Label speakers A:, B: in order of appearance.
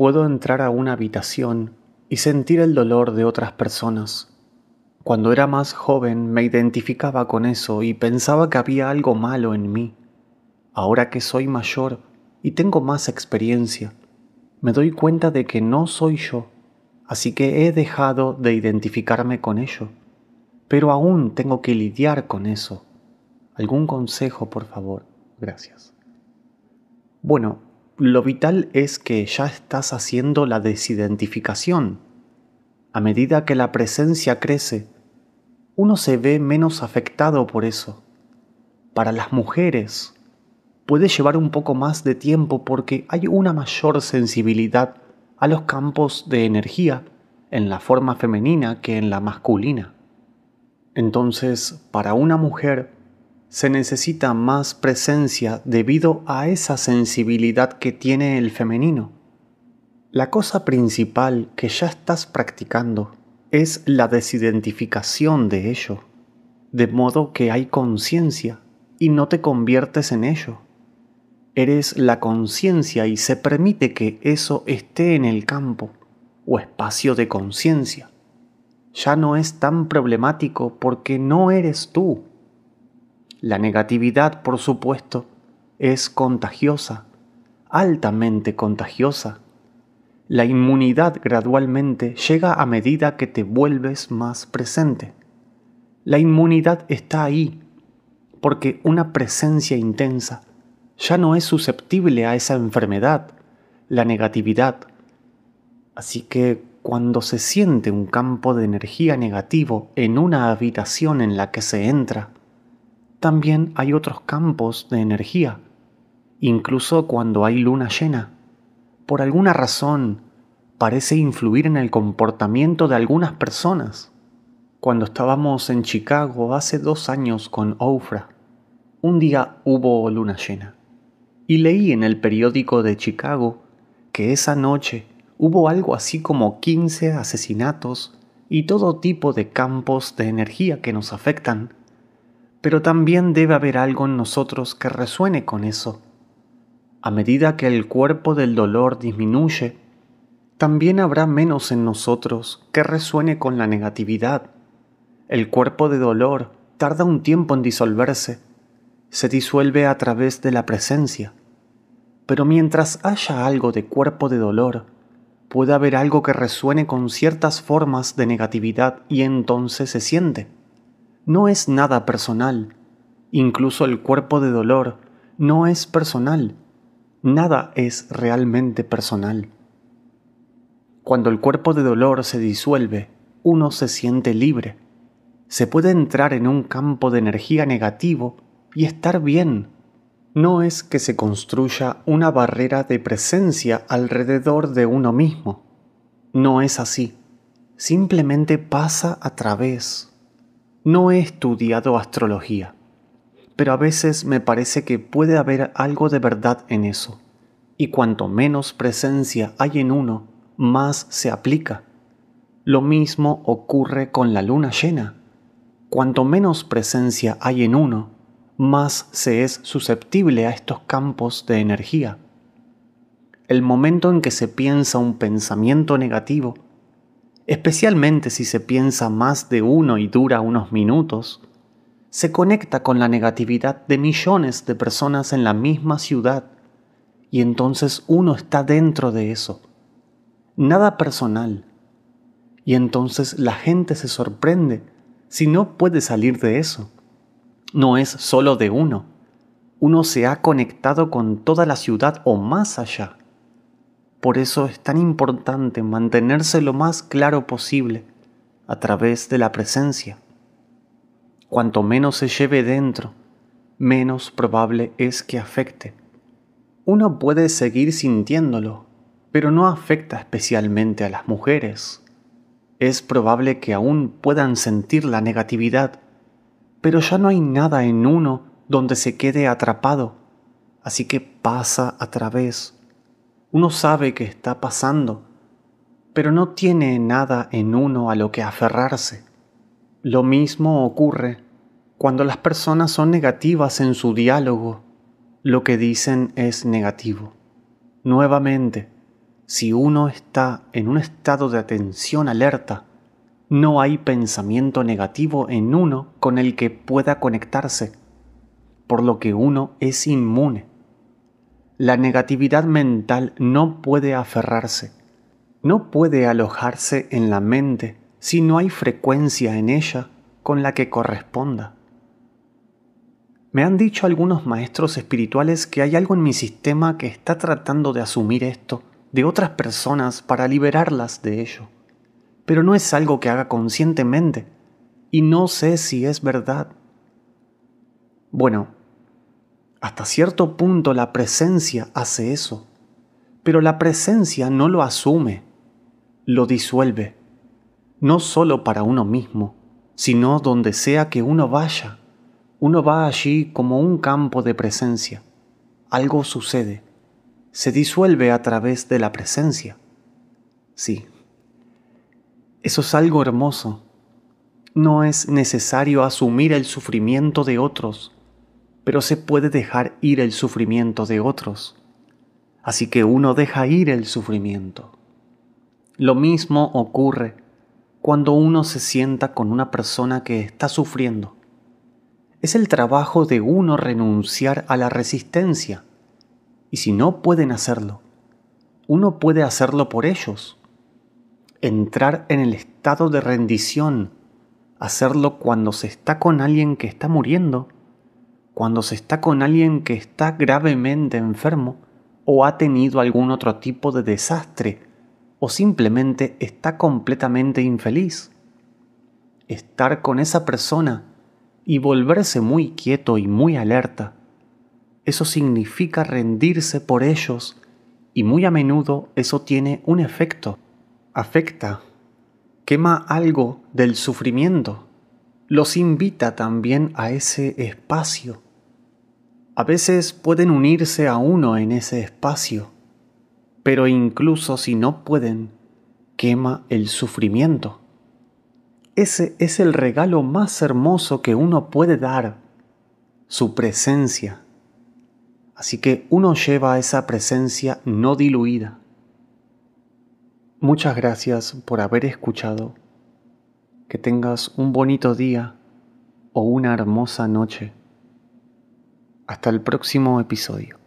A: Puedo entrar a una habitación y sentir el dolor de otras personas. Cuando era más joven me identificaba con eso y pensaba que había algo malo en mí. Ahora que soy mayor y tengo más experiencia, me doy cuenta de que no soy yo, así que he dejado de identificarme con ello. Pero aún tengo que lidiar con eso. ¿Algún consejo, por favor? Gracias. Bueno, lo vital es que ya estás haciendo la desidentificación. A medida que la presencia crece, uno se ve menos afectado por eso. Para las mujeres, puede llevar un poco más de tiempo porque hay una mayor sensibilidad a los campos de energía en la forma femenina que en la masculina. Entonces, para una mujer, se necesita más presencia debido a esa sensibilidad que tiene el femenino. La cosa principal que ya estás practicando es la desidentificación de ello, de modo que hay conciencia y no te conviertes en ello. Eres la conciencia y se permite que eso esté en el campo o espacio de conciencia. Ya no es tan problemático porque no eres tú la negatividad, por supuesto, es contagiosa, altamente contagiosa. La inmunidad gradualmente llega a medida que te vuelves más presente. La inmunidad está ahí, porque una presencia intensa ya no es susceptible a esa enfermedad, la negatividad. Así que cuando se siente un campo de energía negativo en una habitación en la que se entra, también hay otros campos de energía, incluso cuando hay luna llena. Por alguna razón, parece influir en el comportamiento de algunas personas. Cuando estábamos en Chicago hace dos años con Ofra, un día hubo luna llena. Y leí en el periódico de Chicago que esa noche hubo algo así como 15 asesinatos y todo tipo de campos de energía que nos afectan pero también debe haber algo en nosotros que resuene con eso. A medida que el cuerpo del dolor disminuye, también habrá menos en nosotros que resuene con la negatividad. El cuerpo de dolor tarda un tiempo en disolverse, se disuelve a través de la presencia, pero mientras haya algo de cuerpo de dolor, puede haber algo que resuene con ciertas formas de negatividad y entonces se siente no es nada personal. Incluso el cuerpo de dolor no es personal. Nada es realmente personal. Cuando el cuerpo de dolor se disuelve, uno se siente libre. Se puede entrar en un campo de energía negativo y estar bien. No es que se construya una barrera de presencia alrededor de uno mismo. No es así. Simplemente pasa a través no he estudiado astrología, pero a veces me parece que puede haber algo de verdad en eso, y cuanto menos presencia hay en uno, más se aplica. Lo mismo ocurre con la luna llena. Cuanto menos presencia hay en uno, más se es susceptible a estos campos de energía. El momento en que se piensa un pensamiento negativo especialmente si se piensa más de uno y dura unos minutos, se conecta con la negatividad de millones de personas en la misma ciudad y entonces uno está dentro de eso. Nada personal. Y entonces la gente se sorprende si no puede salir de eso. No es solo de uno. Uno se ha conectado con toda la ciudad o más allá. Por eso es tan importante mantenerse lo más claro posible a través de la presencia. Cuanto menos se lleve dentro, menos probable es que afecte. Uno puede seguir sintiéndolo, pero no afecta especialmente a las mujeres. Es probable que aún puedan sentir la negatividad, pero ya no hay nada en uno donde se quede atrapado, así que pasa a través uno sabe que está pasando, pero no tiene nada en uno a lo que aferrarse. Lo mismo ocurre cuando las personas son negativas en su diálogo. Lo que dicen es negativo. Nuevamente, si uno está en un estado de atención alerta, no hay pensamiento negativo en uno con el que pueda conectarse, por lo que uno es inmune la negatividad mental no puede aferrarse, no puede alojarse en la mente si no hay frecuencia en ella con la que corresponda. Me han dicho algunos maestros espirituales que hay algo en mi sistema que está tratando de asumir esto de otras personas para liberarlas de ello, pero no es algo que haga conscientemente y no sé si es verdad. Bueno, hasta cierto punto la presencia hace eso, pero la presencia no lo asume, lo disuelve, no solo para uno mismo, sino donde sea que uno vaya. Uno va allí como un campo de presencia. Algo sucede, se disuelve a través de la presencia. Sí, eso es algo hermoso. No es necesario asumir el sufrimiento de otros pero se puede dejar ir el sufrimiento de otros. Así que uno deja ir el sufrimiento. Lo mismo ocurre cuando uno se sienta con una persona que está sufriendo. Es el trabajo de uno renunciar a la resistencia. Y si no pueden hacerlo, uno puede hacerlo por ellos. Entrar en el estado de rendición, hacerlo cuando se está con alguien que está muriendo cuando se está con alguien que está gravemente enfermo o ha tenido algún otro tipo de desastre o simplemente está completamente infeliz. Estar con esa persona y volverse muy quieto y muy alerta, eso significa rendirse por ellos y muy a menudo eso tiene un efecto. Afecta, quema algo del sufrimiento, los invita también a ese espacio a veces pueden unirse a uno en ese espacio, pero incluso si no pueden, quema el sufrimiento. Ese es el regalo más hermoso que uno puede dar, su presencia. Así que uno lleva esa presencia no diluida. Muchas gracias por haber escuchado. Que tengas un bonito día o una hermosa noche. Hasta el próximo episodio.